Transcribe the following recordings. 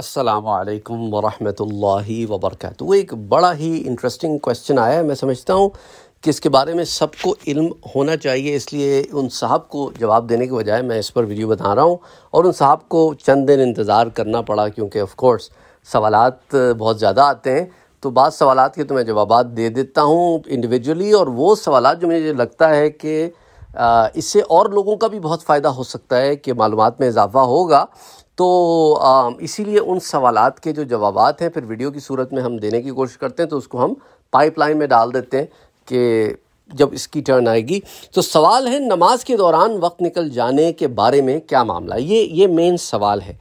असलकम वरहमल वबरक वो एक बड़ा ही इंटरेस्टिंग क्वेश्चन आया है मैं समझता हूँ कि इसके बारे में सबको इल्म होना चाहिए इसलिए उन साहब को जवाब देने के बजाय मैं इस पर वीडियो बता रहा हूँ और उन साहब को चंद दिन इंतज़ार करना पड़ा क्योंकि ऑफ कोर्स बहुत ज़्यादा आते हैं तो बाद सवाल के तो मैं जवाब दे देता हूँ इंडिविजुअली और वो सवाल जो मुझे लगता है कि इससे और लोगों का भी बहुत फ़ायदा हो सकता है कि मालूम में इजाफा होगा तो इसीलिए उन सवालत के जो जवाब हैं फिर वीडियो की सूरत में हम देने की कोशिश करते हैं तो उसको हम पाइपलाइन में डाल देते हैं कि जब इसकी टर्न आएगी तो सवाल है नमाज के दौरान वक्त निकल जाने के बारे में क्या मामला ये ये मेन सवाल है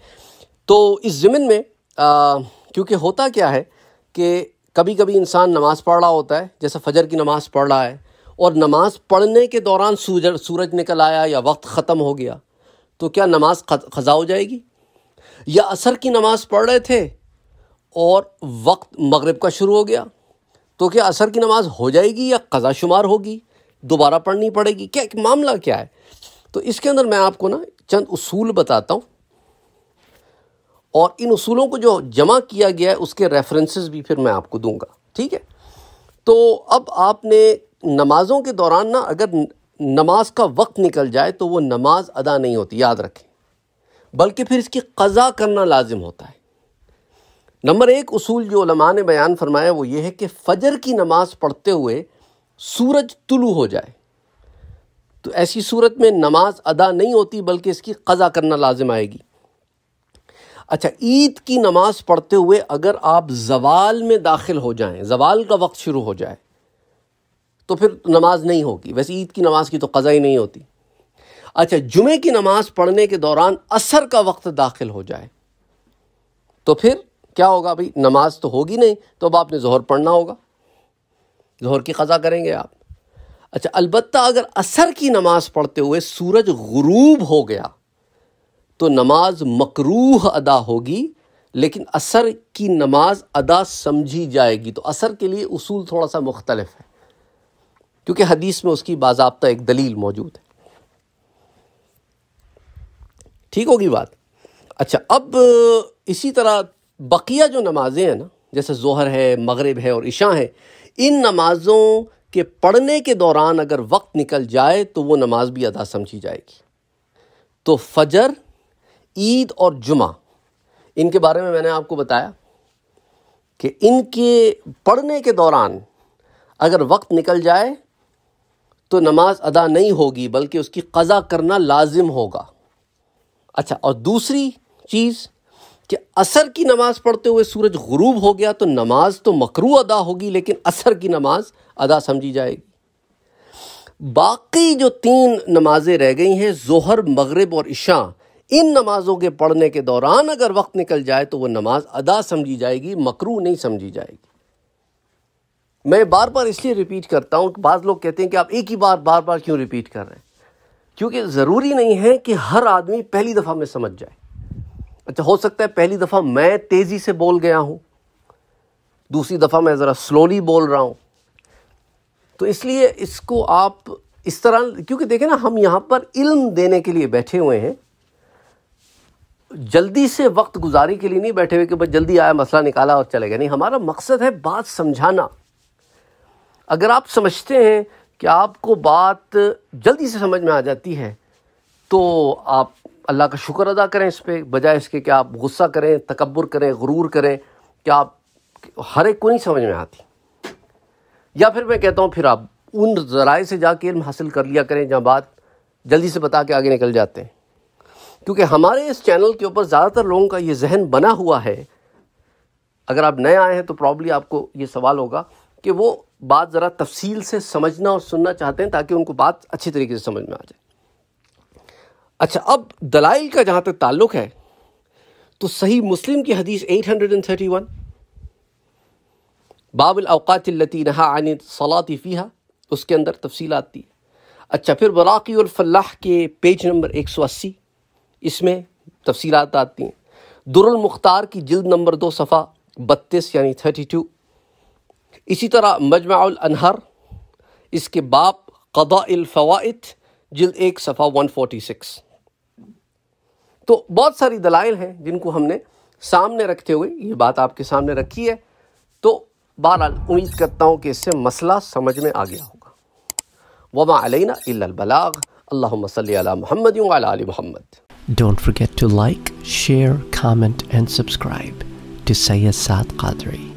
तो इस ज़मीन में क्योंकि होता क्या है कि कभी कभी इंसान नमाज़ पढ़ रहा होता है जैसे फजर की नमाज़ पढ़ रहा है और नमाज़ पढ़ने के दौरान सूरज सूरज निकल आया या वक्त ख़त्म हो गया तो क्या नमाज ख़ज़ा हो जाएगी या असर की नमाज़ पढ़ रहे थे और वक्त मगरिब का शुरू हो गया तो क्या असर की नमाज़ हो जाएगी या कज़ा शुमार होगी दोबारा पढ़नी पड़ेगी क्या मामला क्या है तो इसके अंदर मैं आपको ना चंद उसूल बताता हूँ और इन उसूलों को जो जमा किया गया है उसके रेफरेंसेस भी फिर मैं आपको दूंगा ठीक है तो अब आपने नमाज़ों के दौरान ना अगर नमाज का वक्त निकल जाए तो वो नमाज अदा नहीं होती याद रखें बल्कि फिर इसकी कज़ा करना लाजिम होता है नंबर एक उसूल जो लमा ने बयान फरमाया वो ये है कि फ़जर की नमाज़ पढ़ते हुए सूरज तुलू हो जाए तो ऐसी सूरत में नमाज अदा नहीं होती बल्कि इसकी कज़ा करना लाजिम आएगी अच्छा ईद की नमाज़ पढ़ते हुए अगर आप जवाल में दाखिल हो जाएं जवाल का वक्त शुरू हो जाए तो फिर नमाज नहीं होगी वैसे ईद की नमाज की तो कज़ा ही नहीं होती अच्छा जुमे की नमाज पढ़ने के दौरान असर का वक्त दाखिल हो जाए तो फिर क्या होगा भाई नमाज तो होगी नहीं तो अब आपने जहर पढ़ना होगा जहर की ख़ा करेंगे आप अच्छा अलबत् अगर असर की नमाज पढ़ते हुए सूरज गुरूब हो गया तो नमाज मकरूह अदा होगी लेकिन असर की नमाज अदा समझी जाएगी तो असर के लिए उसूल थोड़ा सा मुख्तलफ है क्योंकि हदीस में उसकी बाबा एक दलील मौजूद है ठीक होगी बात अच्छा अब इसी तरह बकिया जो नमाजें हैं ना जैसे जोहर है मगरब है और इशा है इन नमाज़ों के पढ़ने के दौरान अगर वक्त निकल जाए तो वो नमाज भी अदा समझी जाएगी तो फजर ईद और जुमा इनके बारे में मैंने आपको बताया कि इनके पढ़ने के दौरान अगर वक्त निकल जाए तो नमाज अदा नहीं होगी बल्कि उसकी कज़ा करना लाजिम होगा अच्छा और दूसरी चीज़ कि असर की नमाज़ पढ़ते हुए सूरज गरूब हो गया तो नमाज तो मकरू अदा होगी लेकिन असर की नमाज अदा समझी जाएगी बाकी जो तीन नमाजें रह गई हैं जोहर मगरब और ईशा इन नमाज़ों के पढ़ने के दौरान अगर वक्त निकल जाए तो वह नमाज अदा समझी जाएगी मकरू नहीं समझी जाएगी मैं बार बार इसलिए रिपीट करता हूं बाज़ लोग कहते हैं कि आप एक ही बार बार बार क्यों रिपीट कर रहे हैं क्योंकि ज़रूरी नहीं है कि हर आदमी पहली दफ़ा में समझ जाए अच्छा हो सकता है पहली दफ़ा मैं तेज़ी से बोल गया हूँ दूसरी दफ़ा मैं ज़रा स्लोली बोल रहा हूँ तो इसलिए इसको आप इस तरह क्योंकि देखें ना हम यहाँ पर इल्म देने के लिए बैठे हुए हैं जल्दी से वक्त गुजारी के लिए नहीं बैठे हुए कि बस जल्दी आया मसला निकाला और चले गए नहीं हमारा मकसद है बात समझाना अगर आप समझते हैं कि आपको बात जल्दी से समझ में आ जाती है तो आप अल्लाह का शुक्र अदा करें इस पर बजाय इसके कि आप गुस्सा करें तकबर करें गुरूर करें कि आप हर एक को नहीं समझ में आती या फिर मैं कहता हूँ फिर आप उन ज़राए से जाके इल्म हासिल कर लिया करें जहाँ बात जल्दी से बता के आगे निकल जाते हैं क्योंकि हमारे इस चैनल के ऊपर ज़्यादातर लोगों का ये जहन बना हुआ है अगर आप नए आए हैं तो प्रॉब्ली आपको ये सवाल होगा कि वो बात ज़रा तफसील से समझना और सुनना चाहते हैं ताकि उनको बात अच्छी तरीके से समझ में आ जाए अच्छा अब दलाइल का जहाँ तक ताल्लुक है तो सही मुस्लिम की हदीस 831 बाबुल अवकातिल्लती लतीनहा आने सलाती फ़ीहा उसके अंदर तफसील आती है अच्छा फिर बराकी के पेज नंबर 180 इसमें तफसीलात आती हैं दुरुल मुख्तार की जिल्द नंबर दो सफ़ा बत्तीस यानी थर्टी टू इसी तरह अनहर इसके बाप क़दाफ़वात जिल एक सफ़ा वन फोटी सिक्स तो बहुत सारी दलाइल हैं जिनको हमने सामने रखते हुए ये बात आपके सामने रखी है तो बहरहाल उम्मीद करता हूँ कि इससे मसला समझ में आ गया होगा वमा अलैना इल्लबलाग अल्लाहुम्मा सल्ली अला Muhammad Muhammad don't forget to like share comment and subscribe to Syed Saad Qadri